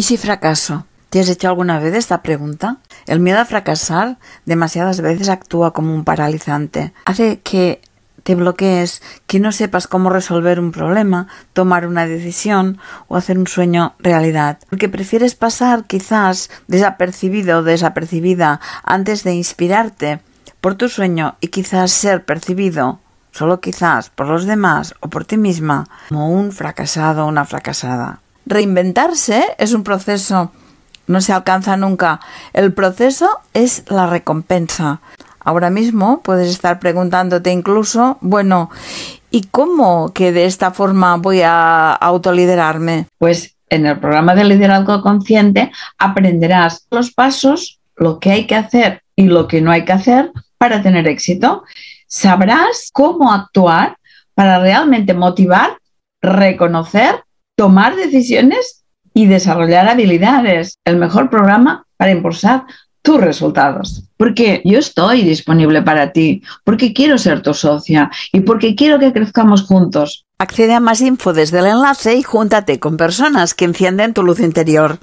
¿Y si fracaso? ¿Te has hecho alguna vez esta pregunta? El miedo a fracasar demasiadas veces actúa como un paralizante. Hace que te bloquees, que no sepas cómo resolver un problema, tomar una decisión o hacer un sueño realidad. Porque prefieres pasar quizás desapercibido o desapercibida antes de inspirarte por tu sueño y quizás ser percibido, solo quizás por los demás o por ti misma, como un fracasado o una fracasada. Reinventarse es un proceso, no se alcanza nunca. El proceso es la recompensa. Ahora mismo puedes estar preguntándote incluso, bueno, ¿y cómo que de esta forma voy a autoliderarme? Pues en el programa de liderazgo consciente aprenderás los pasos, lo que hay que hacer y lo que no hay que hacer para tener éxito. Sabrás cómo actuar para realmente motivar, reconocer tomar decisiones y desarrollar habilidades. El mejor programa para impulsar tus resultados. Porque yo estoy disponible para ti, porque quiero ser tu socia y porque quiero que crezcamos juntos. Accede a más info desde el enlace y júntate con personas que encienden tu luz interior.